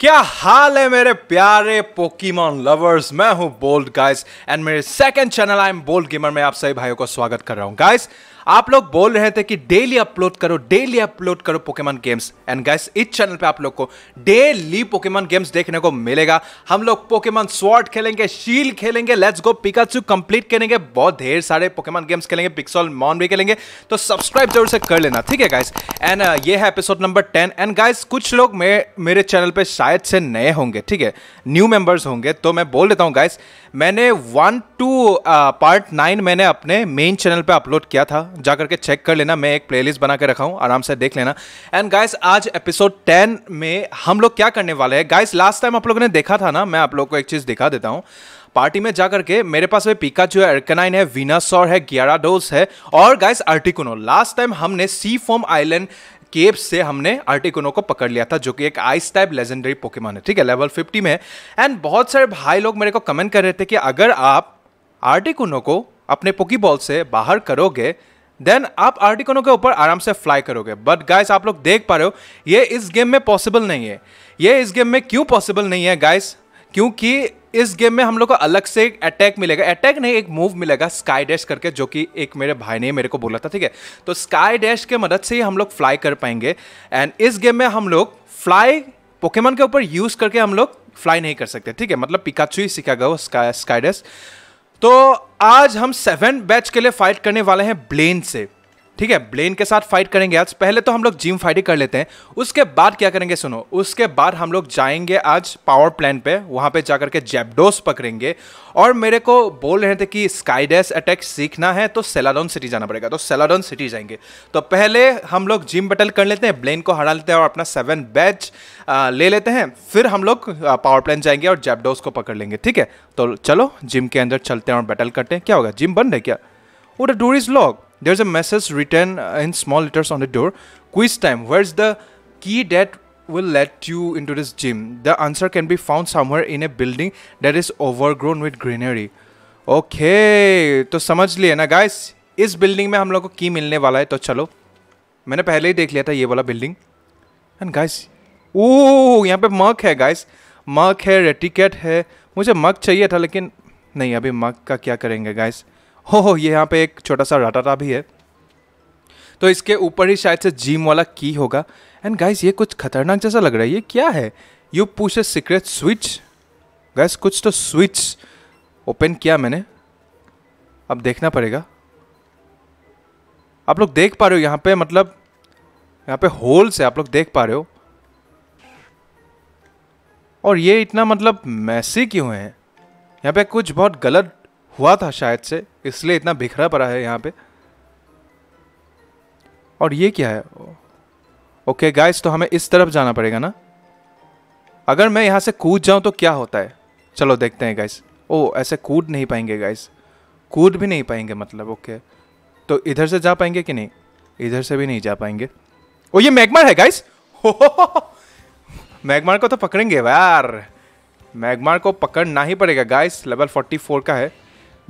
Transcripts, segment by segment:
क्या हाल है मेरे प्यारे पोकीमॉन लवर्स मैं हूं बोल्ड गाइस एंड मेरे second channel I am bold gamer में आप सभी भाइयों को स्वागत कर रहा हूं गाइस आप लोग बोल रहे थे कि डेली अपलोड करो डेली अपलोड करो पोकेमॉन गेम्स एंड गाइस इस चैनल पे आप लोग को डेली पोकेमॉन गेम्स देखने को मिलेगा हम लोग पोकेमॉन स्वॉर्ड खेलेंगे शील खेलेंगे लेट्स गो पिकाचू कंप्लीट करेंगे बहुत ढेर सारे पोकेमॉन गेम्स खेलेंगे पिक्सल मॉन भी खेलेंगे तो सब्सक्राइब जरूर से कर लेना ठीक है गाइस एंड uh, ये है episode number ten and guys कुछ लोग मे मेरे चैनल पर शायद से नए होंगे ठीक है न्यू मेंबर्स होंगे तो मैं बोल देता हूँ गाइस मैंने वन टू पार्ट नाइन मैंने अपने मेन चैनल पर अपलोड किया था जा करके चेक कर लेना मैं एक प्लेलिस्ट बना के रखा हूँ आराम से देख लेना एंड गाइस आज एपिसोड टेन में हम लोग क्या करने वाले हैं गाइस लास्ट टाइम आप लोगों ने देखा था ना मैं आप लोग को एक चीज़ दिखा देता हूँ पार्टी में जाकर के मेरे पास में जो है अर्कनाइन है वीनासॉर है गियाराडोस है और गाइस आर्टिकुनो लास्ट टाइम हमने सी फॉर्म आइलैंड केव से हमने आर्टिकोनो को पकड़ लिया था जो कि एक आइस टाइप लेजेंडरी पोकेमॉन है ठीक है लेवल 50 में एंड बहुत सारे भाई लोग मेरे को कमेंट कर रहे थे कि अगर आप आर्टिकोनो को अपने पोकी बॉल से बाहर करोगे देन आप आर्टिकनों के ऊपर आराम से फ्लाई करोगे बट गाइस आप लोग देख पा रहे हो ये इस गेम में पॉसिबल नहीं है ये इस गेम में क्यों पॉसिबल नहीं है गाइस क्योंकि इस गेम में हम लोग को अलग से एक अटैक मिलेगा अटैक नहीं एक मूव मिलेगा स्काई डैश करके जो कि एक मेरे भाई ने मेरे को बोला था ठीक है तो स्काई डैश के मदद से ही हम लोग फ्लाई कर पाएंगे एंड इस गेम में हम लोग फ्लाई पोकेमन के ऊपर यूज़ करके हम लोग फ्लाई नहीं कर सकते ठीक है मतलब पिकाचू ही सीखा गया स्का स्काई डैश तो आज हम सेवन बैच के लिए फाइट करने वाले हैं ब्लेन से ठीक है ब्लेन के साथ फाइट करेंगे आज पहले तो हम लोग जिम फाइटिंग कर लेते हैं उसके बाद क्या करेंगे सुनो उसके बाद हम लोग जाएंगे आज पावर प्लान पे वहां पे जाकर के जेबडोस पकड़ेंगे और मेरे को बोल रहे थे कि स्काई डैश अटैक सीखना है तो सेलाडोन सिटी जाना पड़ेगा तो सेलाडोन सिटी जाएंगे तो पहले हम लोग जिम बटल कर लेते हैं ब्लेन को हरा लेते हैं और अपना सेवन बैच ले लेते हैं फिर हम लोग पावर प्लान जाएंगे और जेबडोस को पकड़ लेंगे ठीक है तो चलो जिम के अंदर चलते हैं और बैटल करते हैं क्या होगा जिम बंद है क्या वो the door is lock there's a message written in small letters on the door quiz time where's the key that will let you into this gym the answer can be found somewhere in a building that is overgrown with greenery okay okay, तो समझ लिए ना guys इस building में हम लोग को की मिलने वाला है तो चलो मैंने पहले ही देख लिया था ये वाला बिल्डिंग एंड गाइस ओ यहाँ पे मक है गाइस मक है रेटिकेट है मुझे मक चाहिए था लेकिन नहीं अभी मक का क्या करेंगे गाइस हो हो ये यहाँ पे एक छोटा सा राटाटा भी है तो इसके ऊपर ही शायद से जिम वाला की होगा एंड गाइस ये कुछ खतरनाक जैसा लग रहा है ये क्या है you push a secret switch guess कुछ तो स्विच ओपन किया मैंने अब देखना पड़ेगा आप लोग देख पा रहे हो यहाँ पे मतलब यहाँ पे होल्स है आप लोग देख पा रहे हो और ये इतना मतलब मैसी क्यों है यहाँ पे कुछ बहुत गलत हुआ था शायद से इसलिए इतना बिखरा पड़ा है यहाँ पे और ये क्या है ओके गाइस तो हमें इस तरफ जाना पड़ेगा ना अगर मैं यहाँ से कूद जाऊँ तो क्या होता है चलो देखते हैं गाइस ओ ऐसे कूद नहीं पाएंगे गाइस कूद भी नहीं पाएंगे मतलब ओके तो इधर से जा पाएंगे कि नहीं इधर से भी नहीं जा पाएंगे ओ ये मैगमार है गाइस मैगमार को तो पकड़ेंगे यार मैगमार को पकड़ना ही पड़ेगा गाइस लेवल 44 का है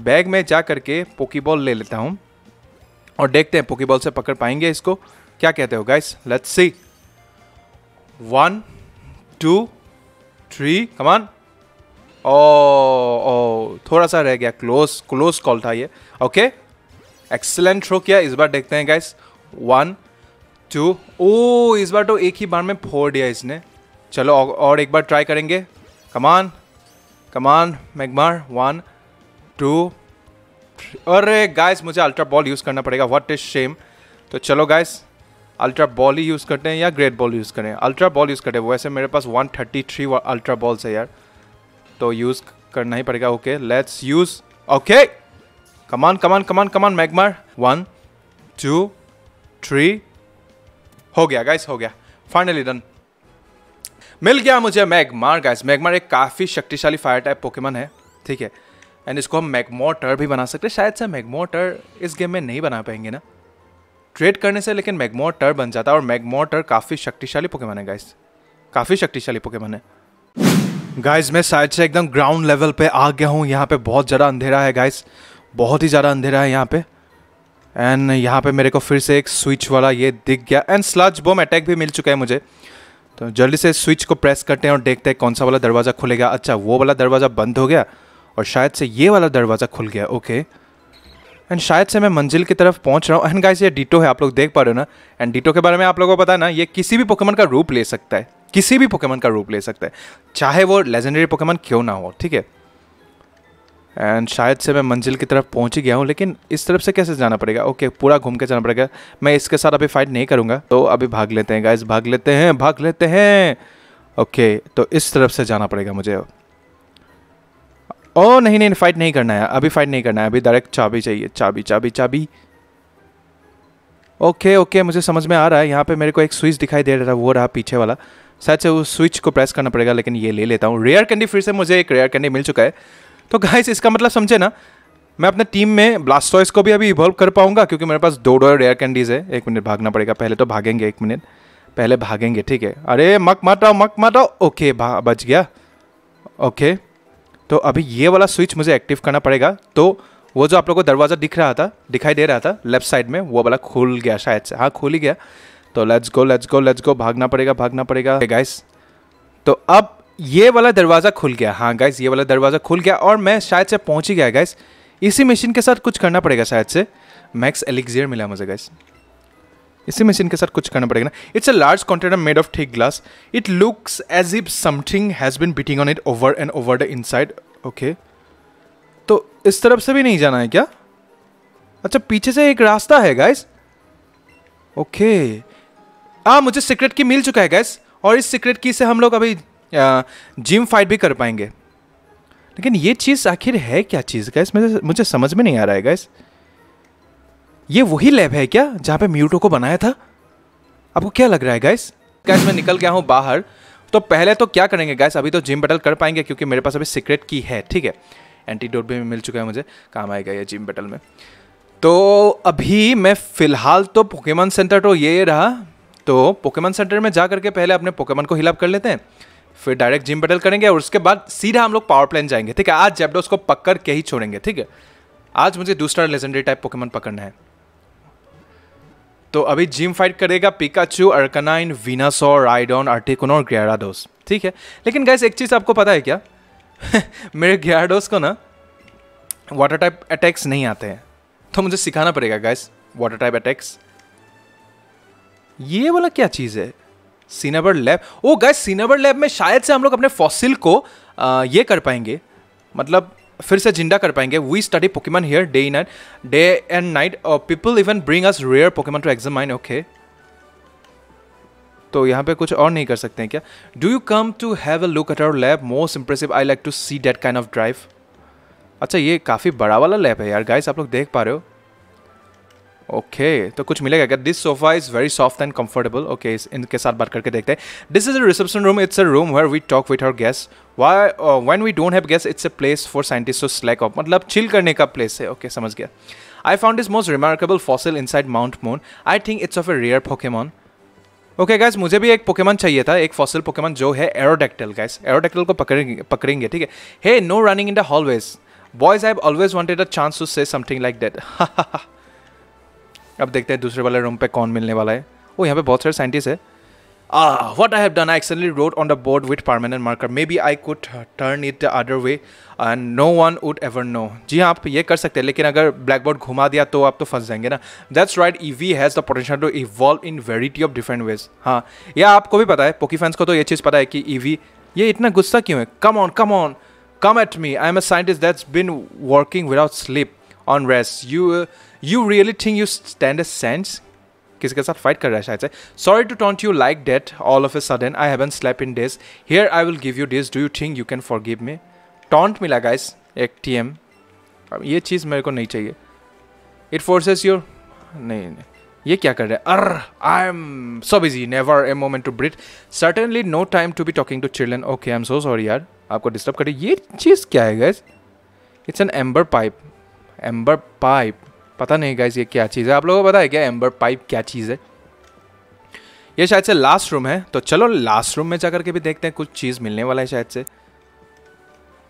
बैग में जा करके पोकीबॉल ले लेता हूँ और देखते हैं पोकीबॉल से पकड़ पाएंगे इसको क्या कहते हो guys let's see one two three come on ओ ओ थोड़ा सा रह गया क्लोज क्लोज कॉल था ये ओके एक्सेलेंट थ्रो किया इस बार देखते हैं गाइस वन टू ओ इस बार तो एक ही बार में फोड़ दिया इसने चलो और एक बार ट्राई करेंगे come on come on Magmar one two अरे गाइस मुझे अल्ट्रा बॉल यूज़ करना पड़ेगा व्हाट इज शेम तो चलो गाइस अल्ट्रा बॉल ही यूज़ करते हैं या ग्रेट बॉल यूज़ करें अल्ट्रा बॉल यूज़ करते हैं वैसे मेरे पास 133 अल्ट्रा बॉल्स है यार तो यूज़ करना ही पड़ेगा okay let's use okay come on come on come on come on Magmar one two three हो गया गाइस हो गया फाइनली डन मिल गया मुझे मैगमार गाइस मैगमार एक काफ़ी शक्तिशाली फायर टाइप पोकेमन है ठीक है एंड इसको हम मैगमोटर भी बना सकते हैं शायद से मैगमोटर इस गेम में नहीं बना पाएंगे ना ट्रेड करने से लेकिन मैगमोटर बन जाता है और मैगमोटर काफ़ी शक्तिशाली पुके है गाइस काफ़ी शक्तिशाली पुके है गाइस मैं शायद से एकदम ग्राउंड लेवल पे आ गया हूँ यहाँ पे बहुत ज़्यादा अंधेरा है गाइस बहुत ही ज़्यादा अंधेरा है यहाँ पे एंड यहाँ पे मेरे को फिर से एक स्विच वाला ये दिख गया एंड स्लज बम अटैक भी मिल चुका है मुझे तो जल्दी से स्विच को प्रेस करते हैं और देखते हैं कौन सा वाला दरवाज़ा खुलेगा अच्छा वो वाला दरवाज़ा बंद हो गया और शायद से ये वाला दरवाज़ा खुल गया ओके एंड शायद से मैं मंजिल की तरफ पहुंच रहा हूँ एंड गाइस ये डीटो है आप लोग देख पा रहे हो ना एंड डीटो के बारे में आप लोगों को पता है ना ये किसी भी पोकेमन का रूप ले सकता है किसी भी पोकेमन का रूप ले सकता है चाहे वो लेजेंडरी पोकेमन क्यों ना हो ठीक है एंड शायद से मैं मंजिल की तरफ पहुंच ही गया हूँ लेकिन इस तरफ से कैसे जाना पड़ेगा ओके पूरा घूम के जाना पड़ेगा मैं इसके साथ अभी फाइट नहीं करूँगा तो अभी भाग लेते हैं गाइज भाग लेते हैं भाग लेते हैं ओके तो इस तरफ से जाना पड़ेगा मुझे ओ oh, नहीं नहीं फाइट नहीं करना है अभी फाइट नहीं करना है अभी डायरेक्ट चाबी चाहिए चाबी चाबी चाबी ओके ओके मुझे समझ में आ रहा है यहाँ पे मेरे को एक स्विच दिखाई दे रहा था वो रहा पीछे वाला शायद से उस स्विच को प्रेस करना पड़ेगा लेकिन ये ले लेता हूँ रेयर कैंडी फिर से मुझे एक रेयर कैंडी मिल चुका है तो गाइस इसका मतलब समझे ना मैं अपने टीम में ब्लास्टॉइस को भी अभी इवॉल्व कर पाऊंगा क्योंकि मेरे पास दो डोर रेयर कैंडीज़ है एक मिनट भागना पड़ेगा पहले तो भागेंगे एक मिनट पहले भागेंगे ठीक है अरे मक मत मक मत ओके बच गया ओके तो अभी ये वाला स्विच मुझे एक्टिव करना पड़ेगा तो वो जो आप लोग को दरवाज़ा दिख रहा था दिखाई दे रहा था लेफ्ट साइड में वो वाला खुल गया शायद से हाँ खुल ही गया तो let's go let's go let's go भागना पड़ेगा भागना पड़ेगा गाइस तो अब ये वाला दरवाज़ा खुल गया हाँ गाइस ये वाला दरवाज़ा खुल गया और मैं शायद से पहुँच ही गया गाइस इसी मशीन के साथ कुछ करना पड़ेगा शायद से मैक्स एलिक्जियर मिला मुझे गाइस इसी मशीन के साथ कुछ करना पड़ेगा ना it's a large container made of thick glass it looks as if something has been beating on it over and over the inside okay तो इस तरफ से भी नहीं जाना है क्या अच्छा पीछे से एक रास्ता है गाइस ओके हाँ मुझे सीक्रेट की मिल चुका है गाइस और इस सीक्रेट की से हम लोग अभी जिम फाइट भी कर पाएंगे लेकिन ये चीज़ आखिर है क्या चीज़ गैस मुझे समझ में नहीं आ रहा है गैस ये वही लैब है क्या जहाँ पे म्यूटो को बनाया था आपको क्या लग रहा है गैस गैस मैं निकल गया हूँ बाहर तो पहले तो क्या करेंगे गैस अभी तो जिम बटल कर पाएंगे क्योंकि मेरे पास अभी सीक्रेट की है ठीक है एंटीडोट भी मिल चुका है मुझे काम आएगा ये जिम बटल में तो अभी मैं फ़िलहाल तो पोकेमन सेंटर तो ये रहा तो पोकेमन सेंटर में जा करके पहले अपने पोकेमन को हिलअप कर लेते हैं फिर डायरेक्ट जिम बटल करेंगे और उसके बाद सीधा हम लोग पावर प्लान जाएंगे ठीक है आज जेबडोस को पकड़ के ही छोड़ेंगे ठीक है आज मुझे दूसरा लेजेंडरी टाइप पोकेमन पकड़ना है तो अभी जिम फाइट करेगा Pikachu Arcanine Venusaur Rhydon Articuno और ग्याराडोस ठीक है लेकिन गैस एक चीज़ आपको पता है क्या मेरे ग्याराडोस को ना वाटर टाइप अटैक्स नहीं आते हैं तो मुझे सिखाना पड़ेगा गैस वाटर टाइप अटैक्स ये वाला क्या चीज़ है Cinnabar lab oh guys Cinnabar lab में शायद से हम लोग अपने फॉसिल को आ, ये कर पाएंगे मतलब फिर से जिंदा कर पाएंगे we study Pokemon here day night day and night people even bring us rare Pokemon to examine okay तो यहाँ पे कुछ और नहीं कर सकते हैं क्या do you come to have a look at our lab most impressive I like to see that kind of drive अच्छा ये काफ़ी बड़ा वाला लैब है यार गाइस आप लोग देख पा रहे हो ओके तो कुछ मिलेगा क्या this sofa is very soft and comfortable okay इनके साथ बात करके देखते हैं this is a reception room it's a room where we talk with our guest why when we don't have guest it's a place for scientist slack off मतलब chill करने का place है ओके समझ गया I found this most remarkable fossil inside Mount Moon I think it's of a rare Pokemon okay guys मुझे भी एक Pokemon चाहिए था एक फॉसिल पोकेमन जो है एरोडेक्टल गाइस एरोडेक्टल को पकड़ेंगे पकड़ेंगे ठीक है hey no running in the hallways boys I have always wanted a chance to say something like that अब देखते हैं दूसरे वाले रूम पे कौन मिलने वाला है वो यहाँ पे बहुत सारे साइंटिस्ट है Ah, I have done I I wrote on the board with with marker maybe I could turn it the other way and no one would ever know जी हाँ आप ये कर सकते हैं लेकिन अगर ब्लैक बोर्ड घुमा दिया तो आप तो फंस जाएंगे ना that's right Eevee has the potential to evolve in variety of different ways हाँ यह आपको भी पता है पोकी फैंस को तो ये चीज़ पता है कि ई e वी ये इतना गुस्सा क्यों है come on come on come at me I am a scientist that's been working without sleep on rest you you really think you stand a sense किसी के साथ फाइट कर रहा है शायद से sorry to taunt you like that all of a sudden I haven't slept in days here I will give you days do you think you can forgive me taunt मिला guys एक T M ये चीज़ मेरे को नहीं चाहिए it forces your नहीं नहीं ये क्या कर रहे हैं uh I am so busy never a moment to breathe certainly no time to be talking to children okay I am so sorry यार आपको डिस्टर्ब करें ये चीज़ क्या है guys it's an ember pipe ember pipe पता नहीं guys ये क्या चीज़ है आप लोगों को पता है क्या एम्बर पाइप क्या चीज़ है ये शायद से लास्ट रूम है तो चलो लास्ट रूम में जा करके भी देखते हैं कुछ चीज़ मिलने वाला है शायद से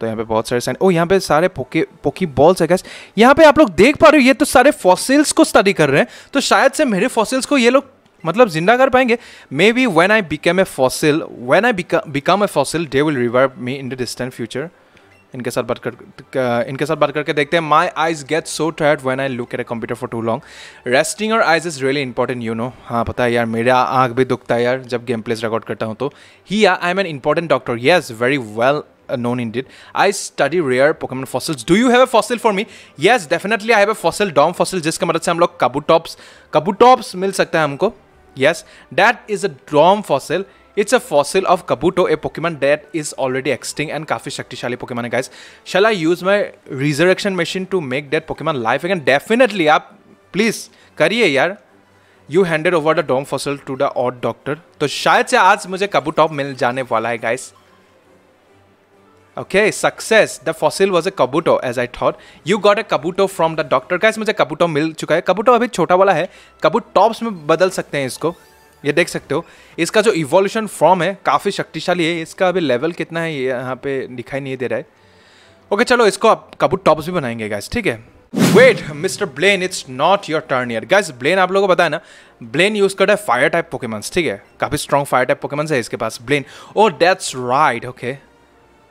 तो यहाँ पे बहुत सारे साइन ओ यहाँ पे सारे पोके पोकी बॉल्स है गैस यहाँ पे आप लोग देख पा रहे हो ये तो सारे फॉसिल्स को स्टडी कर रहे हैं तो शायद से मेरे फॉसिल्स को ये लोग मतलब जिंदा कर पाएंगे maybe when I become a fossil when I become a fossil they will revive me in the distant future इनके साथ बात कर इनके साथ बात करके देखते हैं my eyes get so tired when I look at a computer for too long resting our eyes is really important you know हाँ पता है यार मेरा आँख भी दुखता है यार जब गेम प्लेस रिकॉर्ड करता हूँ तो he I am an important doctor yes very well known indeed. I study rare Pokemon fossils. Do you have a fossil for me yes definitely I have a fossil. Dome fossil जिसके मतलब से हम लोग कबूटॉप्स कबूटॉप्स मिल सकता है हमको. Yes that is a dome fossil it's a fossil of Kabuto a Pokemon that is already extinct and काफी शक्तिशाली पोकेमन है guys shall I use my resurrection machine to make that Pokemon life and definitely आप please करिए यार you handed over the dome fossil to the odd doctor तो शायद से आज मुझे कबूटॉप मिल जाने वाला है guys okay success the fossil was a Kabuto as I thought you got a Kabuto from the doctor guys मुझे कबूटो मिल चुका है कबूटो अभी छोटा वाला है कबूटॉप्स में बदल सकते हैं इसको ये देख सकते हो इसका जो इवोल्यूशन फॉर्म है काफ़ी शक्तिशाली है इसका अभी लेवल कितना है ये यहाँ पे दिखाई नहीं दे रहा है ओके चलो इसको आप कबूत टॉप्स भी बनाएंगे गैस ठीक है wait mister Blaine it's not your turn here guys Blaine आप लोगों को बताया ना ब्लेन यूज करता है फायर टाइप पोकेमंस ठीक है काफ़ी स्ट्रॉन्ग फायर टाइप पोकेमंस है इसके पास Blaine oh that's right okay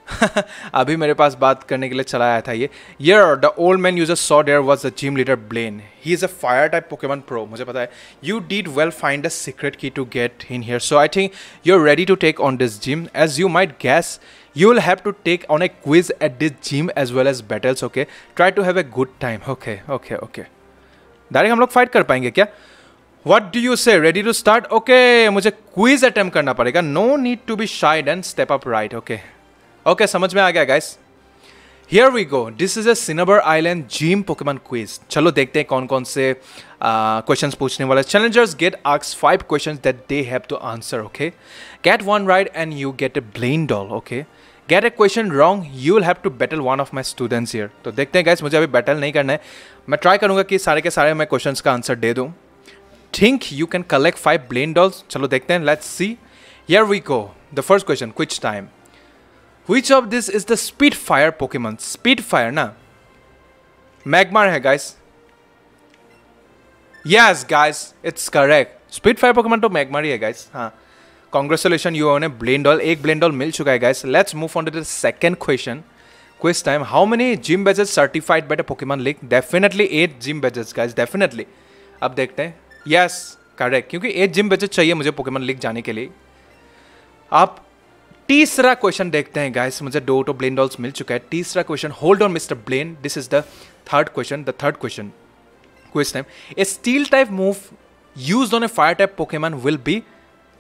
अभी मेरे पास बात करने के लिए चला आया था ये yeah the old man user saw there was the gym leader Blaine he is a fire type Pokemon pro मुझे पता है you did well find a secret key to get in here so I think you are ready to take on this gym as you might guess you will have to take on a quiz at this gym as well as battles okay try to have a good time okay okay okay direct हम लोग fight कर पाएंगे क्या what do you say ready to start okay मुझे quiz attempt करना पड़ेगा no need to be shy and step up right okay okay समझ में आ गया guys here we go this is अनाबर Cinnabar Island gym Pokemon quiz चलो देखते हैं कौन कौन से क्वेश्चंस uh, पूछने वाले चैलेंजर्स गेट आक्स five questions that they have to answer okay get one right and you get a Blaine doll okay get a question wrong you will have to battle one of my students here तो देखते हैं guys मुझे अभी battle नहीं करना है मैं try करूंगा कि सारे के सारे मैं क्वेश्चन का आंसर दे दूँ think you can collect five Blaine dolls चलो देखते हैं let's see here we go the first question quiz time of this is the speed fire Pokemon speed fire ना मैगमार है guys yes guys it's correct speed fire Pokemon तो Magmar ही है, guys हाँ. Congratulation you ने ब्लेंडॉल एक ब्लेंडॉल मिल चुका है guys let's move on to the second question quiz time how many gym badges certified by the Pokemon League definitely eight gym badges guys definitely अब देखते हैं यस yes, करेक्ट क्योंकि एट जिम बैजेस चाहिए मुझे Pokemon लिख जाने के लिए आप तीसरा क्वेश्चन देखते हैं गाइस मुझे डो टो ब्लेन डॉल्स मिल चुका है तीसरा question hold on mister Blaine this is the third question the third question question time a steel type move use on a fire type Pokemon will be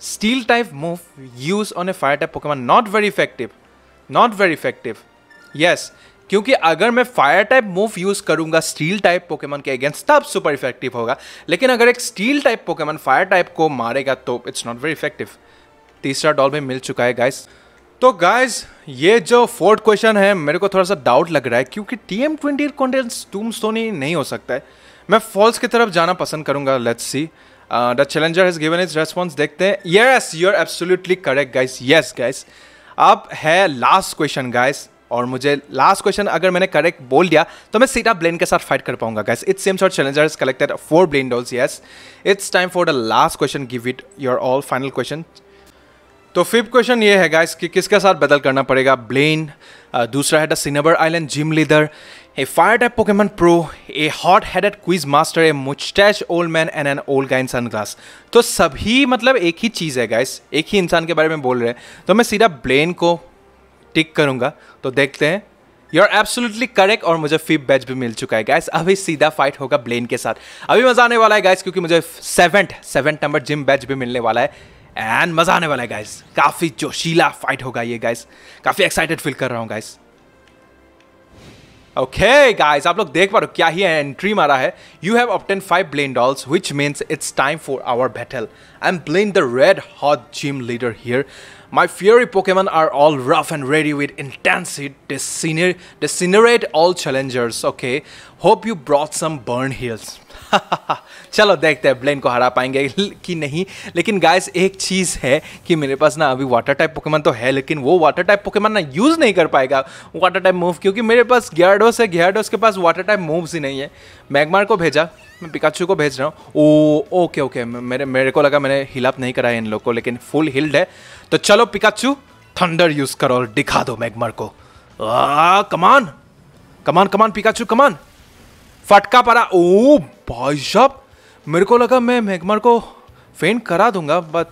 steel type move use on a fire type Pokemon not very effective not very effective yes क्योंकि अगर मैं fire type move use करूंगा steel type Pokemon के against तब super effective होगा लेकिन अगर एक steel type Pokemon fire type को मारेगा तो इट्स नॉट वेरी इफेक्टिव तीसरा डॉल भी मिल चुका है गाइस तो गाइस ये जो फोर्थ क्वेश्चन है मेरे को थोड़ा सा डाउट लग रहा है क्योंकि टी एम ट्वेंटी टूम सोनी नहीं हो सकता है मैं फॉल्स की तरफ जाना पसंद करूंगा let's see the challenger has given his response देखते हैं yes you are correct guys yes guys अब है लास्ट क्वेश्चन गाइस और मुझे लास्ट क्वेश्चन अगर मैंने करेक्ट बोल दिया तो मैं सीटा ब्लेन के साथ फाइट कर पाऊंगा guys it's seems our challenger collected four Blaine dolls yes it's time for the last question give it your all final question तो फिफ्थ क्वेश्चन ये है गाइस कि किसके साथ बदल करना पड़ेगा ब्लेन uh, दूसरा है the Cinnabar Island gym leader a fire type Pokemon pro a hot headed quiz master a mustache old man and an old guy in sunglass तो सभी मतलब एक ही चीज़ है गाइस एक ही इंसान के बारे में बोल रहे हैं तो मैं सीधा ब्लेन को टिक करूँगा तो देखते हैं यू आर एब्सोल्युटली करेक्ट और मुझे फिफ्थ बैच भी मिल चुका है गैस अभी सीधा फाइट होगा ब्लेन के साथ अभी मजा आने वाला है गाइस क्योंकि मुझे seventh seventh number gym badge भी मिलने वाला है एंड मज़ा आने वाला है गाइस काफ़ी जोशीला फाइट होगा ये गाइस काफ़ी एक्साइटेड फील कर रहा हूँ गाइस ओके गाइस आप लोग देख पा रहे हो क्या ही है एंट्री मारा है you have obtained five Blaine dolls which means it's time for our battle I am Blaine the red hot gym leader here my fiery Pokemon are all rough and ready with intensity. They all challengers okay hope you you some burn burn चलो देखते हैं ब्लेन को हरा पाएंगे कि नहीं लेकिन guys एक चीज़ है कि मेरे पास ना अभी वाटर टाइप पोकेमन तो है लेकिन वो वाटर टाइप पोकेमन ना यूज़ नहीं कर पाएगा वाटर टाइप मूव क्योंकि मेरे पास गियरडोस है गियरडोस के पास वाटर टाइप मूव्स ही नहीं है मैगमार को भेजा मैं पिकाचू को भेज रहा हूँ ओ ओके ओके मेरे मेरे को लगा मैंने हिलअप नहीं कराया इन लोग को लेकिन फुल हिल्ड है तो चलो पिकाचू थंडर यूज़ करो और दिखा दो मैगमार को कमान कमान कमान पिकाचू कमान फटका पड़ा ओ भाई साहब मेरे को लगा मैं मैगमर को फेंट करा दूंगा but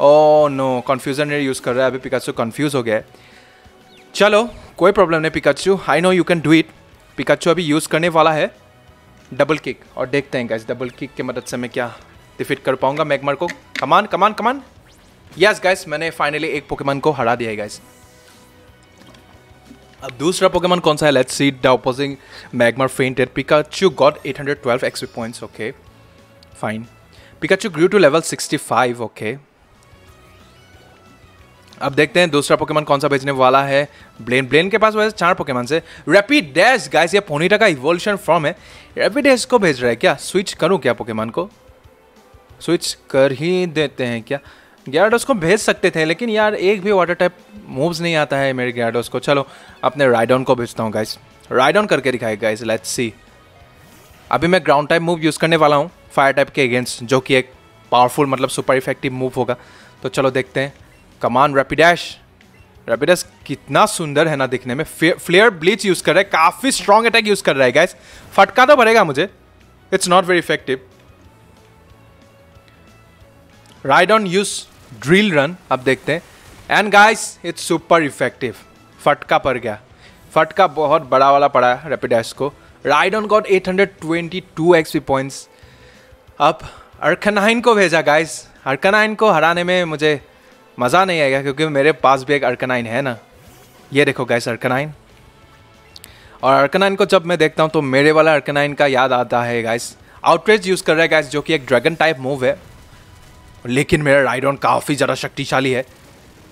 oh no confusion use कर रहा है अभी पिकाचू कन्फ्यूज़ हो गया है चलो कोई प्रॉब्लम नहीं Pikachu I know you can do it Pikachu अभी यूज़ करने वाला है डबल किक और देखते हैं गाइस डबल किक की मदद से मैं क्या डिफिट कर पाऊंगा मैगमर को come on come on come on yes guys मैंने फाइनली एक पोकेमन को हरा दिया है गाइस अब दूसरा पोकेमॉन कौन सा है let's see the opposing Magma fainted Pikachu got 812 XP points okay fine Pikachu grew to level 65 okay अब देखते हैं दूसरा पोकेमॉन कौन सा भेजने वाला है ब्लेन ब्लेन के पास वैसे चार पोकेमॉन से रैपिड डैश गाइस ये पोनीटा का इवोल्यूशन फॉर्म है रैपिड डैश को भेज रहा है क्या स्विच करूँ क्या पोकेमॉन को स्विच कर ही देते हैं क्या ग्यारडोस को भेज सकते थे लेकिन यार एक भी वाटर टाइप मूव्स नहीं आता है मेरे ग्यारडोस को चलो अपने राइडॉन को भेजता हूँ गाइस राइडॉन करके दिखाए गाइस लेट्स सी अभी मैं ग्राउंड टाइप मूव यूज़ करने वाला हूँ फायर टाइप के अगेंस्ट जो कि एक पावरफुल मतलब सुपर इफेक्टिव मूव होगा तो चलो देखते हैं कमान रेपिडैश रेपिडैश कितना सुंदर है ना दिखने में फ्लेयर ब्लीच यूज़ कर रहा है काफ़ी स्ट्रॉन्ग अटैक यूज़ कर रहा है गाइस फटका तो पड़ेगा मुझे it's not very effective Rhydon use drill run अब देखते हैं and guys it's super effective फटका पड़ गया फटका बहुत बड़ा वाला पड़ा है रेपिड एस को Rhydon got eight hundred twenty two points अब अर्कनाइन को भेजा गाइस अर्कनाइन को हराने में मुझे मज़ा नहीं आएगा क्योंकि मेरे पास भी एक अर्कनाइन है ना ये देखो गाइस अर्कनाइन और अर्कनाइन को जब मैं देखता हूँ तो मेरे वाला अर्कनाइन का याद आता है गाइस आउटरेज यूज़ कर रहा है गाइस जो कि एक ड्रैगन टाइप मूव है लेकिन मेरा राइडॉन काफ़ी ज़्यादा शक्तिशाली है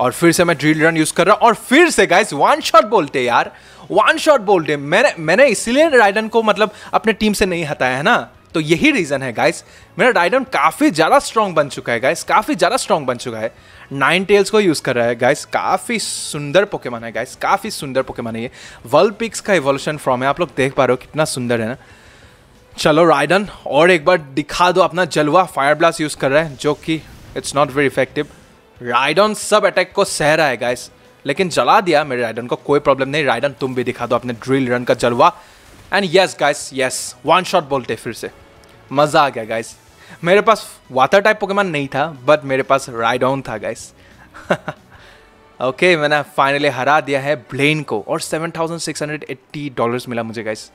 और फिर से मैं ड्रिल रन यूज़ कर रहा हूँ और फिर से गाइस वन शॉट बोलते यार वन शॉट बोलते मैंने मैंने इसीलिए राइडन को मतलब अपने टीम से नहीं हटाया है ना तो यही रीज़न है गाइस मेरा राइडन काफ़ी ज़्यादा स्ट्रॉन्ग बन चुका है गाइस काफ़ी ज़्यादा स्ट्रॉन्ग बन चुका है नाइन टेल्स को यूज़ कर रहा है गाइस काफ़ी सुंदर पोके है गाइस काफ़ी सुंदर पोके है ये वर्ल्ड पिक्स का इवोल्यूशन फॉर्म है आप लोग देख पा रहे हो कितना सुंदर है ना चलो राइडन और एक बार दिखा दो अपना जलवा फायर ब्लास्ट यूज़ कर रहे हैं जो कि it's not very effective Rhydon सब अटैक को सह रहा है गाइस लेकिन जला दिया मेरे राइडन को कोई प्रॉब्लम नहीं राइडन तुम भी दिखा दो अपने ड्रिल रन का जलवा and yes guys yes one shot बोलते फिर से मज़ा आ गया गाइस मेरे पास वाटर टाइप पोकेमॉन नहीं था बट मेरे पास राइडॉन था गाइस ओके okay, मैंने फाइनली हरा दिया है ब्लेन को और 7680 डॉलर्स मिला मुझे guys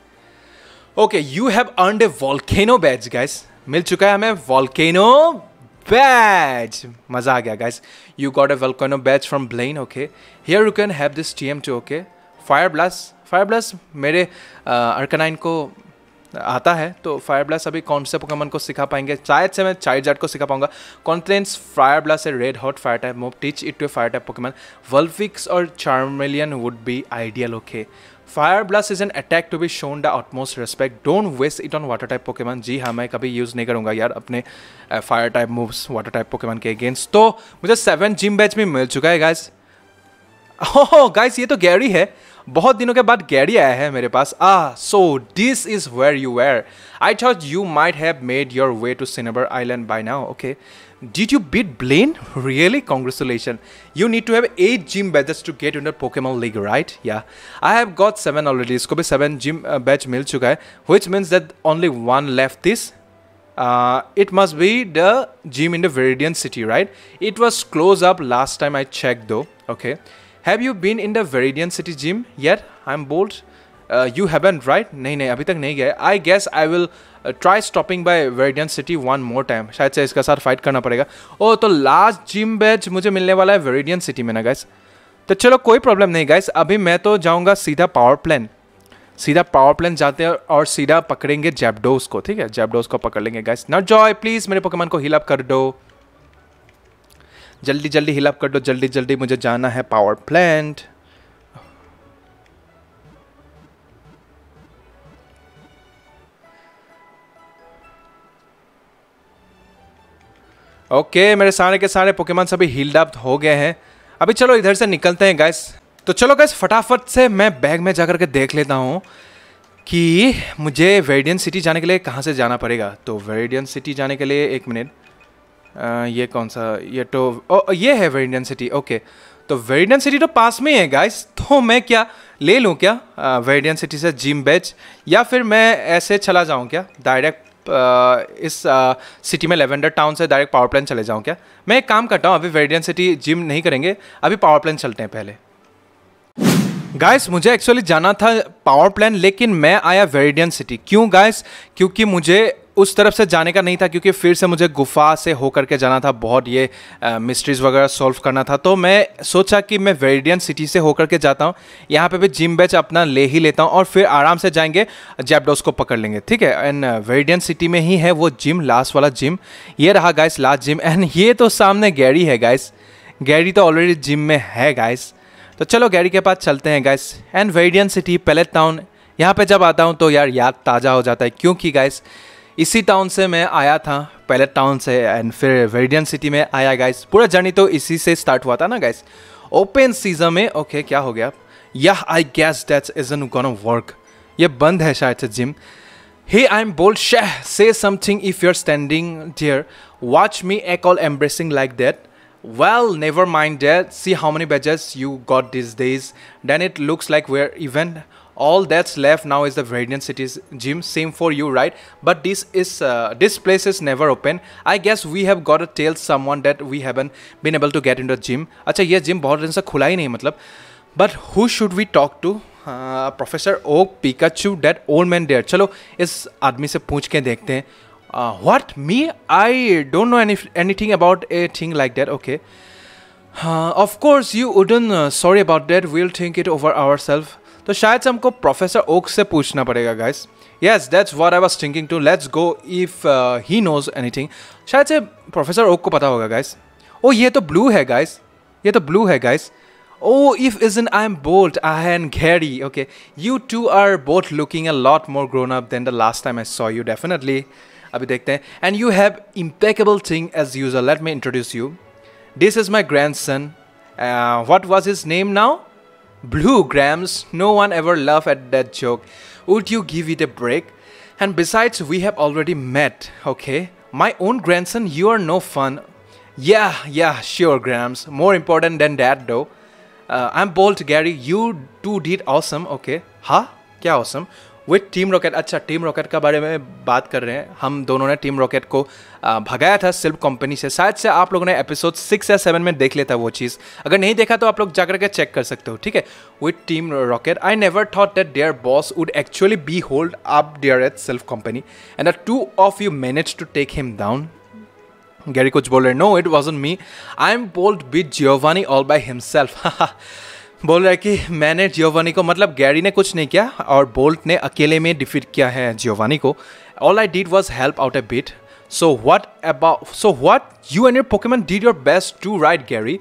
okay you have earned a volcano badge guys मिल चुका है हमें वॉल्केनो बैच मज़ा आ गया guys you got a volcano badge from Blaine okay here you can have this T M two okay fire blast fire blast मेरे Arcanine uh, को आता है तो फायर ब्लास्ट अभी कौन से पोकेमोन को सिखा पाएंगे शायद से मैं चाइल्ड जाट को सिखा पाऊंगा कॉन्फ्रेंस फायर ब्लास्ट है red hot fire type move teach it to fire type Pokemon Vulpix और Charmeleon would be ideal okay fire blast is an attack to be shown the utmost respect don't waste it on water type Pokemon जी हाँ मैं कभी use नहीं करूँगा यार अपने fire type moves water type Pokemon के अगेंस्ट तो मुझे सेवन जिम बैच में मिल चुका है गाइस ओह गाइस ये तो गैरी है बहुत दिनों के बाद गैरी आया है मेरे पास आ so this is where you where I thought you might have made your way to Cinnabar Island by now okay did you beat Blaine really congratulation you need to have eight gym badges to get in the league right yeah I have got seven already इसको भी seven gym badge मिल चुका है which means that only one left this it must be the gym in the Viridian City right it was closed up last time I check though okay okay? Have you been in the Viridian City gym yet I am bold you have an right नहीं नहीं अभी तक नहीं गए I guess I will try stopping by Viridian City one more time शायद से इसका साथ फाइट करना पड़ेगा ओ तो लास्ट जिम बैच मुझे मिलने वाला है वेरिडियन सिटी में ना गैस तो चलो कोई प्रॉब्लम नहीं गैस अभी मैं तो जाऊँगा सीधा पावर प्लान सीधा पावर प्लान जाते हैं और सीधा पकड़ेंगे जैबडोस को ठीक है जैबडोस को पकड़ लेंगे गैस नॉट जॉय प्लीज़ मेरे पकमान को हिल अप कर दो जल्दी जल्दी हिलअप कर दो जल्दी जल्दी मुझे जाना है पावर प्लांट ओके okay, मेरे सारे के सारे पोकेमान सभी हील्ड अप हो गए हैं अभी चलो इधर से निकलते हैं गैस तो चलो गैस फटाफट से मैं बैग में जाकर के देख लेता हूँ कि मुझे वेरिडियन सिटी जाने के लिए कहाँ से जाना पड़ेगा तो वेरिडियन सिटी जाने के लिए एक मिनट आ, ये कौन सा ये तो ओ, ये है वेरिडन सिटी ओके तो वेरिडन सिटी तो पास में है गाइस तो मैं क्या ले लूँ क्या वेरिडियन सिटी से जिम बेच या फिर मैं ऐसे चला जाऊँ क्या डायरेक्ट इस सिटी में लेवेंडर टाउन से डायरेक्ट पावर प्लान चले जाऊँ क्या मैं एक काम करता हूँ अभी वेरिडन सिटी जिम नहीं करेंगे अभी पावर प्लान चलते हैं पहले गाइस मुझे एक्चुअली जाना था पावर प्लान लेकिन मैं आया वेरिडियन सिटी क्यों गाइस क्योंकि मुझे उस तरफ से जाने का नहीं था क्योंकि फिर से मुझे गुफा से होकर के जाना था बहुत ये मिस्ट्रीज़ वगैरह सॉल्व करना था तो मैं सोचा कि मैं वेरिडियन सिटी से होकर के जाता हूँ यहाँ पे भी जिम बैच अपना ले ही लेता हूँ और फिर आराम से जाएंगे जैपडोस को पकड़ लेंगे ठीक है एंड वेरिडियन सिटी में ही है वो जिम लास्ट वाला जिम ये रहा गाइस लास्ट जिम एंड ये तो सामने गैरी है गाइस गैरी तो ऑलरेडी जिम में है गाइस तो चलो गैरी के पास चलते हैं guys and Viridian City Pallet Town यहाँ पे जब आता हूँ तो यार याद ताज़ा हो जाता है क्योंकि गाइस इसी टाउन से मैं आया था पहले टाउन से एंड फिर वेरिडियन सिटी में आया गाइस पूरा जर्नी तो इसी से स्टार्ट हुआ था ना गाइस ओपन सीजन में ओके क्या हो गया यह I guess that's is an gun work ये बंद है शायद से gym hey I am bold शेह से something if you are standing there watch me a call embarrassing like that well never mind that see how many badges you got this days then it looks like where event all that's left now is the Veridian city's gym same for you right but this is uh, this place is never open I guess we have got to tell someone that we haven't been able to get into the gym अच्छा ये gym बहुत दिन से खुला ही नहीं मतलब but who should we talk to Professor Oak Pikachu that old man there चलो इस आदमी से पूछ के देखते हैं what me i don't know any, anything about a thing like that okay uh, of course you wouldn't uh, sorry about that we'll think it over ourselves तो शायद से हमको प्रोफेसर ओक से पूछना पड़ेगा guys yes that's what I was thinking too let's go if he knows anything शायद से professor okay को पता होगा गाइस ओ ये तो ब्लू है गाइस ये तो ब्लू है guys oh if is if I am bolt I am Gary okay you two are both looking a lot more grown up then the last time I saw you definitely अभी देखते हैं and you have impeccable thing as user let me introduce you this is my grandson what was his name now Blue grams, no one ever laughed at that joke. Would you give it a break? And besides, we have already met, okay? My own grandson, you are no fun. Yeah, yeah, sure, Grams. More important than that, though. Uh, I'm Bolt Gary, you two did awesome, okay? Huh? Kya awesome? With Team Rocket अच्छा Team Rocket का बारे में बात कर रहे हैं हम दोनों ने टीम रॉकेट को भगाया था सिल्प कंपनी से शायद से आप लोगों ने एपिसोड सिक्स या सेवन में देख लेता वो चीज़ अगर नहीं देखा तो आप लोग जाकर के चेक कर सकते हो ठीक है with Team Rocket I never thought that their boss would actually be hold up there at Silph Company and the two of you manage to take him down Gary कुछ बोल रहे no it was me I am bold with Giovanni all by himself बोल रहा है कि मैंने Giovanni को मतलब गैरी ने कुछ नहीं किया और बोल्ट ने अकेले में डिफीट किया है जियोवानी को all I did was help out a bit so what about so what you and your Pokemon did your best too right Gary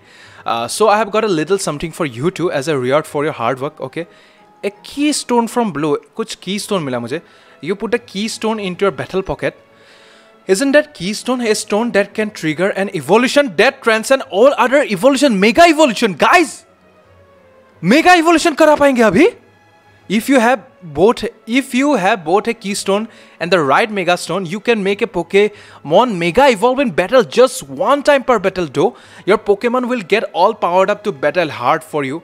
so I have got a little something for you too as a reward for your hard work okay a key stone from blue कुछ की stone मिला मुझे you put a key stone in to your battle pocket key stone a stone that can trigger an evolution that that and all other evolution mega evolution guys mega evolution करा पाएंगे अभी if you have both if you have both a key stone and the right mega stone you can make a Pokemon mega evolve in battle just one time per battle do your Pokemon will get all powered up to battle hard for you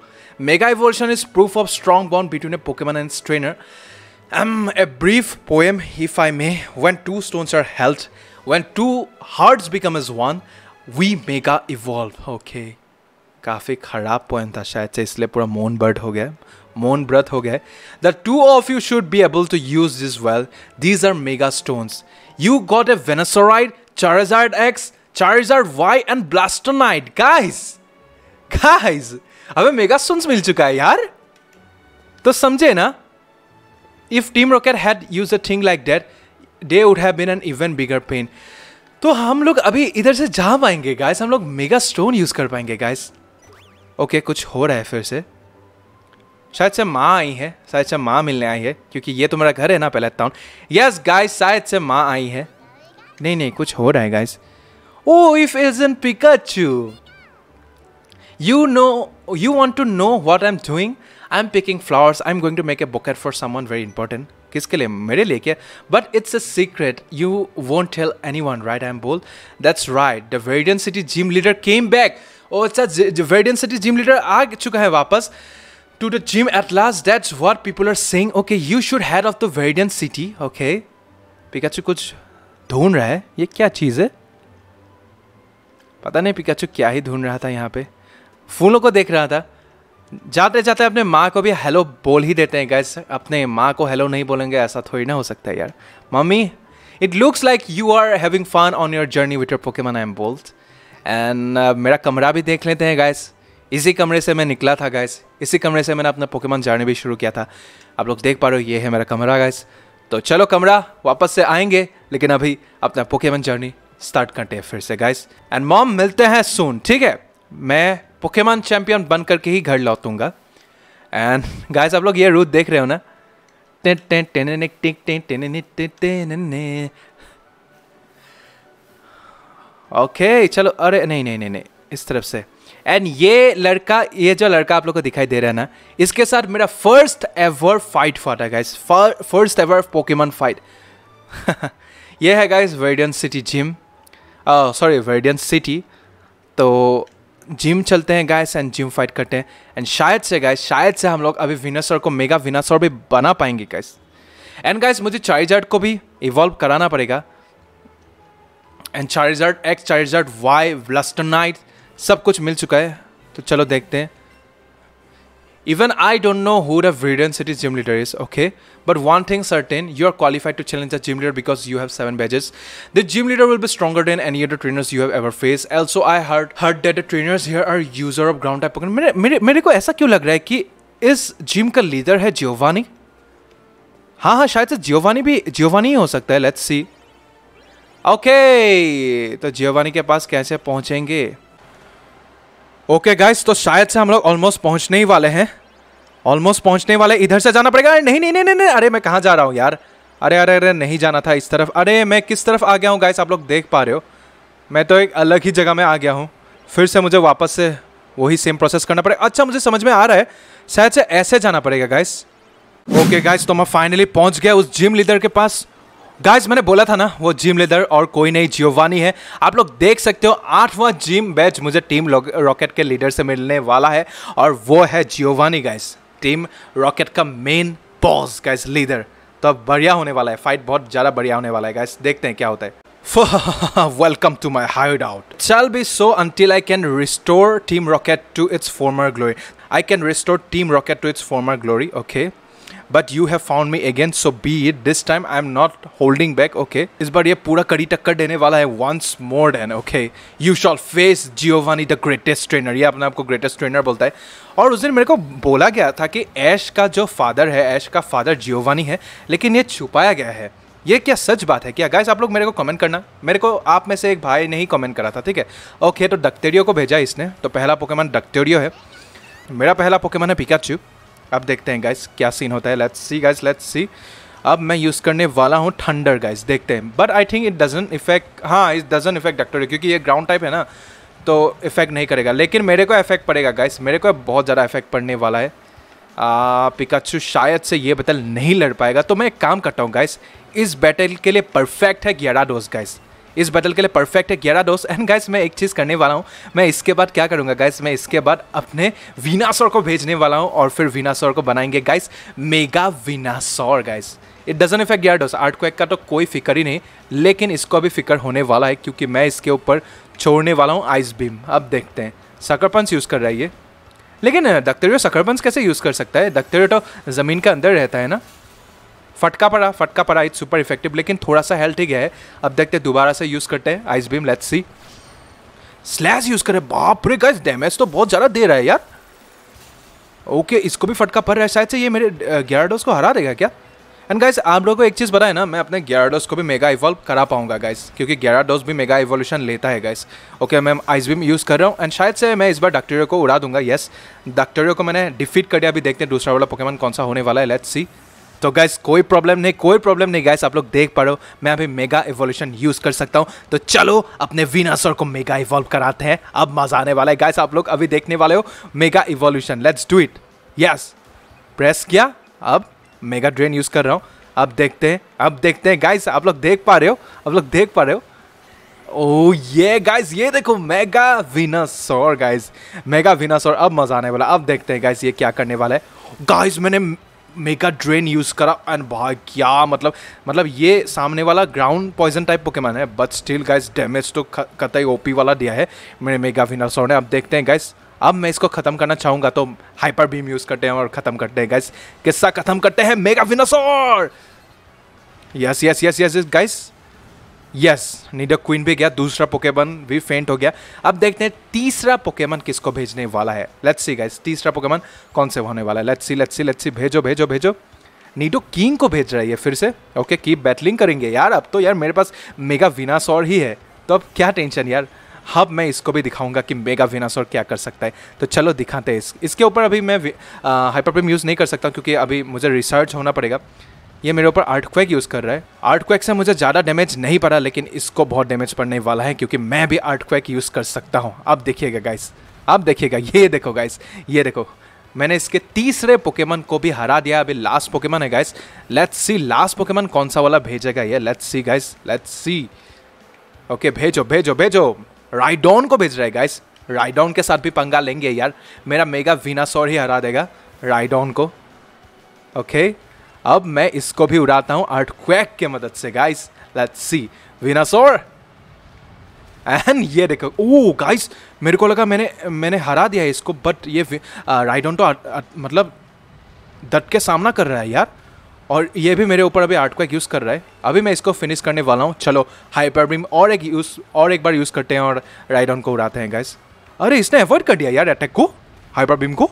mega evolution is proof of strong bond between a Pokemon and trainer um a brief poem if I may when two stones are held when two heart become as one we mega evolve okay काफ़ी ख़राब point था शायद से इसलिए पूरा मोन bird हो गया मोन ब्रथ हो गया the two of you should be able to use this well these are mega stones you got a Venusaurite Charizardite X Charizardite Y and Blastoisinite guys guys हमें मेगा स्टोन्स मिल चुका है यार तो समझे ना if Team Rocket had use a thing like that they would have been an even bigger pain तो हम लोग अभी इधर से जा पाएंगे गाइस हम लोग मेगा स्टोन यूज कर पाएंगे गाइस ओके कुछ हो रहा है फिर से शायद से माँ आई है शायद से माँ मिलने आई है क्योंकि ये तो मेरा घर है ना पहला टाउन यस गाइस शायद से माँ आई है नहीं नहीं कुछ हो रहा है guys oh if is in Pikachu you know you want to know what I am doing I am picking flowers I am going to make a bouquet for someone very important किसके लिए मेरे लिए क्या but it's a secret you won't tell anyone right I am bold that's right the Viridian City gym leader came back oh अच्छा Viridian City gym leader आ चुका है वापस to the gym at last that's what people are saying okay you should head off the Viridian City okay Pikachu कुछ ढूंढ रहा है ये क्या चीज़ है पता नहीं पिकाचू क्या ही ढूंढ रहा था यहाँ पे फूलों को देख रहा था जाते जाते अपने माँ को भी हेलो बोल ही देते हैं गैस अपने माँ को हेलो नहीं बोलेंगे ऐसा थोड़ी ना हो सकता है यार mummy it looks like you are having fun on your journey with your Pokemon I am bold and uh, मेरा कमरा भी देख लेते हैं गाइस इसी कमरे से मैं निकला था गाइस इसी कमरे से मैंने अपना पोकेमॉन जर्नी भी शुरू किया था आप लोग देख पा रहे हो ये है मेरा कमरा गाइस तो चलो कमरा वापस से आएंगे लेकिन अभी अपना पोकेमॉन जर्नी स्टार्ट करते हैं फिर से गाइस एंड मॉम मिलते हैं सून ठीक है मैं पोकेमॉन चैंपियन बन करके ही घर लौटूंगा एंड गाइस आप लोग ये रूट देख रहे हो ना ओके चलो अरे नहीं नहीं नहीं नहीं इस तरफ से एंड ये लड़का ये जो लड़का आप लोग को दिखाई दे रहा है ना इसके साथ मेरा फर्स्ट एवर फाइट फॉर था guys first ever Pokemon fight ये है guys Viridian City gym sorry Viridian City तो जिम चलते हैं गाइस एंड जिम फाइट करते हैं एंड शायद से गाइस शायद से हम लोग अभी विनासोर को मेगा विनासोर भी बना पाएंगे गाइस एंड गाइस मुझे चार्जर्ट को भी इवॉल्व कराना पड़ेगा and Charizard X Charizard Y Blastoisinite सब कुछ मिल चुका है तो चलो देखते हैं Even I don't know who the Viridian City gym leader is, okay? But one thing certain, you are qualified to challenge the gym leader because you have 7 badges. The gym leader will be stronger than any other trainers you have ever faced. Also, I heard heard that the trainers here are user of ground type Pokemon. मेरे मेरे मेरे को ऐसा क्यों लग रहा है कि इस जिम का लीडर है जियोवानी हाँ हाँ शायद से जियोवानी भी जियोवानी ही हो सकता है लेट्स सी ओके तो जियोवानी के पास कैसे पहुंचेंगे ओके गाइस तो शायद से हम लोग ऑलमोस्ट पहुंचने ही वाले हैं ऑलमोस्ट पहुंचने वाले इधर से जाना पड़ेगा नहीं नहीं नहीं नहीं नहीं अरे मैं कहाँ जा रहा हूँ यार अरे अरे अरे नहीं जाना था इस तरफ अरे मैं किस तरफ आ गया हूँ गाइस आप लोग देख पा रहे हो मैं तो एक अलग ही जगह में आ गया हूँ फिर से मुझे वापस से वही सेम प्रोसेस करना पड़ेगा अच्छा मुझे समझ में आ रहा है शायद से ऐसे जाना पड़ेगा गाइस ओके गाइस तो मैं फाइनली पहुँच गया उस जिम लीडर के पास गाइस मैंने बोला था ना वो जिम लेदर और कोई नहीं जियोवानी है आप लोग देख सकते हो आठवां जिम बैच मुझे टीम रॉकेट के लीडर से मिलने वाला है और वो है जियोवानी गाइस टीम रॉकेट का मेन बॉस गाइस लीडर तो अब बढ़िया होने वाला है फाइट बहुत ज़्यादा बढ़िया होने वाला है गाइस देखते हैं क्या होता है welcome to my hideout shall be so until I can restore Team Rocket to its former glory I can restore Team Rocket to its former glory okay but you have found me again so be it this time I am not holding back okay इस बार ये पूरा कड़ी टक्कर देने वाला है once more then okay you shall face Giovanni the greatest trainer ये अपने आपको ग्रेटेस्ट ट्रेनर बोलता है और उस दिन मेरे को बोला गया था कि ऐश का जो फादर है ऐश का फादर जियोवानी है लेकिन ये छुपाया गया है ये क्या सच बात है क्या गाइस आप लोग मेरे को कमेंट करना मेरे को आप में से एक भाई ने ही कमेंट करा था ठीक है ओके तो डक्टेरियो को भेजा इसने तो पहला पोकेमान डक्टेरियो है मेरा पहला पोकेमान है पिकाचू अब देखते हैं गाइस क्या सीन होता है let's see guys let's see अब मैं यूज़ करने वाला हूँ थंडर गाइस देखते हैं but I think it doesn't affect हाँ इट डजन इफेक्ट डॉक्टर क्योंकि ये ग्राउंड टाइप है ना तो इफेक्ट नहीं करेगा लेकिन मेरे को इफेक्ट पड़ेगा गाइस मेरे को बहुत ज़्यादा इफेक्ट पड़ने वाला है पिकाचू शायद से ये बैटल नहीं लड़ पाएगा तो मैं एक काम करता हूँ गाइस इस बैटल के लिए परफेक्ट है ग्यारह डोज गाइस इस बैटल के लिए परफेक्ट है ग्यारह दोस्त एंड गाइस मैं एक चीज़ करने वाला हूँ मैं इसके बाद क्या करूँगा गाइस मैं इसके बाद अपने वीनासोर को भेजने वाला हूँ और फिर वीनासोर को बनाएंगे guys mega Venusaur guys it doesn't affect does earthquake का तो कोई फिक्र ही नहीं लेकिन इसको अभी फिक्र होने वाला है क्योंकि मैं इसके ऊपर छोड़ने वाला हूँ आइस बीम अब देखते हैं सकरपंस यूज़ कर रहा है ये लेकिन दक्तरियो सकरपंस कैसे यूज़ कर सकता है दक्तरियो तो ज़मीन के अंदर रहता है ना फटका पड़ा फटका पड़ा इट्स सुपर इफेक्टिव लेकिन थोड़ा सा हेल्थ ही गया है अब देखते दोबारा से यूज़ करते हैं ice beam let's see slash use करें बाप रे गाइस डैमेज तो बहुत ज़्यादा दे रहा है यार ओके इसको भी फटका पड़ रहा है शायद से ये मेरे ग्यारडोस को हरा देगा क्या एंड गाइस आप लोगों को एक चीज़ बताए ना मैं अपने ग्यारडोस को भी मेगा इवॉल्व करा पाऊंगा गाइस क्योंकि ग्यारडोस भी मेगा इवोल्यूशन लेता है गाइस ओके okay, मैं आइस बीम यूज़ कर रहा हूँ एंड शायद से मैं इस बार डॉक्टरियो को उड़ा दूंगा यस yes, को मैंने डिफीट कर दिया अभी देखते हैं दूसरा वाला पोकेमन कौन सा होने वाला है लेट्स सी तो गैस कोई प्रॉब्लम नहीं कोई प्रॉब्लम नहीं गैस आप लोग देख पा रहे हो मैं अभी मेगा इवोल्यूशन यूज़ कर सकता हूँ तो चलो अपने विनासर को मेगा इवॉल्व कराते हैं अब मज़ा आने वाला है गैस आप लोग अभी देखने वाले हो mega evolution let's do it yes press किया अब मेगा ड्रेन यूज़ कर रहा हूँ अब देखते हैं अब देखते हैं गाइस आप लोग देख पा रहे हो आप लोग देख पा रहे हो ओ ये गाइस ये देखो mega Venusaur guys mega Venusaur अब मजा आने वाला अब देखते हैं गाइस ये क्या करने वाला है गाइस मैंने मेगा ड्रेन यूज़ करा एंड भाई क्या मतलब मतलब ये सामने वाला ग्राउंड पॉइजन टाइप पोकेमैन है बट स्टिल गाइस डैमेज तो कतई ओपी वाला दिया है मेरे मेगा फिनासोर ने अब देखते हैं गाइस अब मैं इसको ख़त्म करना चाहूँगा तो हाइपर भीम यूज़ करते हैं और ख़त्म करते हैं गाइस किस्सा ख़त्म करते हैं mega Venusaur yes yes yes yes yes guys yes Nidoqueen भी गया दूसरा पोकेमन भी फेंट हो गया अब देखते हैं तीसरा पोकेमन किसको भेजने वाला है लेट्स सी गाइस तीसरा पोकेमन कौन से होने वाला है let's see let's see let's see भेजो भेजो भेजो नीडो किंग को भेज रही है फिर से ओके कीप बैटलिंग करेंगे यार अब तो यार मेरे पास मेगा विनासौर ही है तो अब क्या टेंशन यार हब मैं इसको भी दिखाऊंगा कि मेगा विनासोर क्या कर सकता है तो चलो दिखाते हैं इस, इसके ऊपर अभी मैं हाइपरप्रीम यूज़ नहीं कर सकता क्योंकि अभी मुझे रिसर्च होना पड़ेगा ये मेरे ऊपर आर्टक्वेक यूज़ कर रहा है क्वेक से मुझे ज़्यादा डैमेज नहीं पड़ा लेकिन इसको बहुत डैमेज पड़ने वाला है क्योंकि मैं भी क्वेक यूज़ कर सकता हूँ आप देखिएगा गाइस अब देखिएगा ये देखो गाइस ये देखो मैंने इसके तीसरे पोकेमन को भी हरा दिया अभी लास्ट पोकेमन है guys let's see last Pokemon कौन सा वाला भेजेगा ये let's see guys let's see okay भेजो भेजो भेजो राइडोन को भेज रहे गाइस राइडोन के साथ भी पंगा लेंगे यार मेरा मेगा वीनासोर ही हरा देगा राइडोन को ओके okay? अब मैं इसको भी उड़ाता हूँ क्वैक के मदद से guys let's see Venusaur and ये देखो ओ गाइस मेरे को लगा मैंने मैंने हरा दिया है इसको बट ये राइड ऑन तो मतलब दट के सामना कर रहा है यार और ये भी मेरे ऊपर अभी आर्ट क्वैक यूज़ कर रहा है अभी मैं इसको फिनिश करने वाला हूँ चलो हाइपर बीम और एक यूज़ और एक बार यूज़ करते हैं और राइड ऑन को उड़ाते हैं गाइस अरे इसने एवॉइड कर दिया यार अटैक को हाइपर बीम को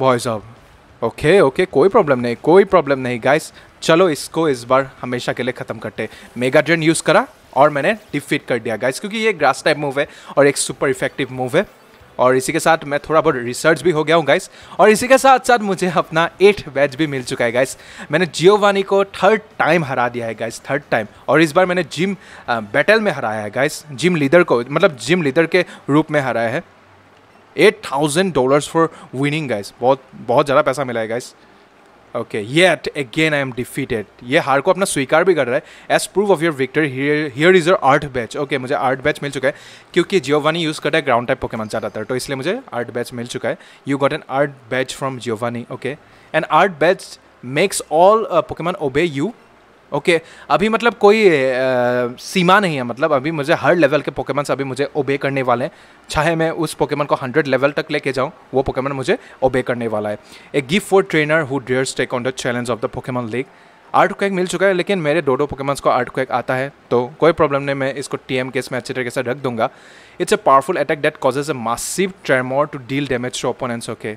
भाई साहब ओके okay, ओके okay, कोई प्रॉब्लम नहीं कोई प्रॉब्लम नहीं गाइस चलो इसको इस बार हमेशा के लिए ख़त्म करते मेगा ड्रेन यूज़ करा और मैंने डिफीट कर दिया गाइस क्योंकि ये ग्रास टाइप मूव है और एक सुपर इफेक्टिव मूव है और इसी के साथ मैं थोड़ा बहुत रिसर्च भी हो गया हूँ गाइस और इसी के साथ साथ मुझे अपना एट वेज भी मिल चुका है गाइस मैंने जियोवानी को थर्ड टाइम हरा दिया है गाइस थर्ड टाइम और इस बार मैंने जिम बैटल में हराया है गाइस जिम लीडर को मतलब जिम लीडर के रूप में हराया है eight thousand dollars for winning guys बहुत बहुत ज़्यादा पैसा मिला है गाइस ओके ये at again I am defeated ये हार को अपना स्वीकार भी कर रहा है as proof of your victory here is your earth badge okay मुझे आर्ट बैच मिल चुका है क्योंकि जियोवानी यूज़ करता है ग्राउंड टाइप पोकेमान ज़्यादातर तो इसलिए मुझे आर्ट बैच मिल चुका है you got an earth badge from Giovanni okay and earth badge makes all Pokemon obey you okay okay, अभी मतलब कोई आ, सीमा नहीं है मतलब अभी मुझे हर लेवल के पोकेमन्स अभी मुझे ओबे करने वाले हैं चाहे मैं उस पोकेमन को हंड्रेड लेवल तक लेके जाऊँ वो पोकेमन मुझे ओबे करने वाला है a gift for trainer who dares take on the challenge of the Pokemon league earthquake मिल चुका है लेकिन मेरे दो दो पोकेमन्स को आर्ट क्वैक आता है तो कोई प्रॉब्लम नहीं मैं इसको टी एम केस में अच्छे तरीके से रख दूंगा it's a powerful attack that causes a massive tremor to deal damage to opponents okay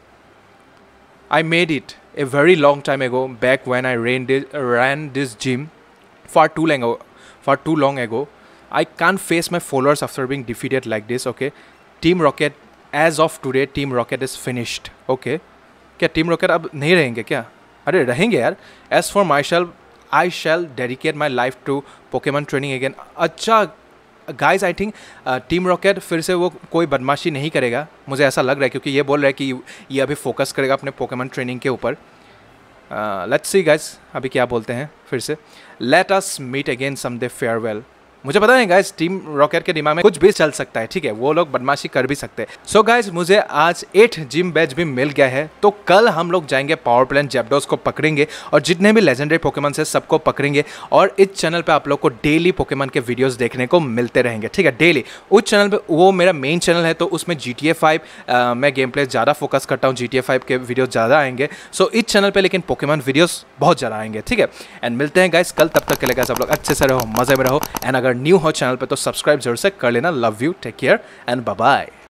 I made it a very long time ago, back when I ran this, ran this gym far too long ago, far too long ago, I can't face my followers after being defeated like this. Okay, Team Rocket as of today Team Rocket is finished. Okay, क्या Team Rocket अब नहीं रहेंगे क्या? अरे रहेंगे यार. As for myself, I shall dedicate my life to Pokemon training again. अच्छा guys I think Team Rocket फिर से वो कोई बदमाशी नहीं करेगा मुझे ऐसा लग रहा है क्योंकि ये बोल रहा है कि ये अभी फोकस करेगा अपने पोकेमन ट्रेनिंग के ऊपर लेट्स सी गाइज अभी क्या बोलते हैं फिर से let us meet again someday farewell मुझे पता नहीं गाइस टीम रॉकेट के दिमाग में कुछ भी चल सकता है ठीक है वो लोग बदमाशी कर भी सकते हैं सो गाइस मुझे आज एट जिम बैच भी मिल गया है तो कल हम लोग जाएंगे पावर प्लान जेबडोस को पकड़ेंगे और जितने भी लेजेंडरी पोकेमन है सबको पकड़ेंगे और इस चैनल पर आप लोग को डेली पोकेमन के वीडियोज देखने को मिलते रहेंगे ठीक है डेली उस चैनल पर वो मेरा मेन चैनल है तो उसमें जी टी फाइव मैं गेम प्ले ज़्यादा फोकस करता हूँ जी टी फाइव के वीडियो ज़्यादा आएंगे सो इस चैनल पर लेकिन पोकेमन वीडियोज बहुत ज़्यादा आएंगे ठीक है एंड मिलते हैं गाइस कल तब तक के लिए गाइस आप लोग अच्छे से रहो मज़े में रहो एंड अगर अगर न्यू हो चैनल पे तो सब्सक्राइब जरूर से कर लेना love you take care and bye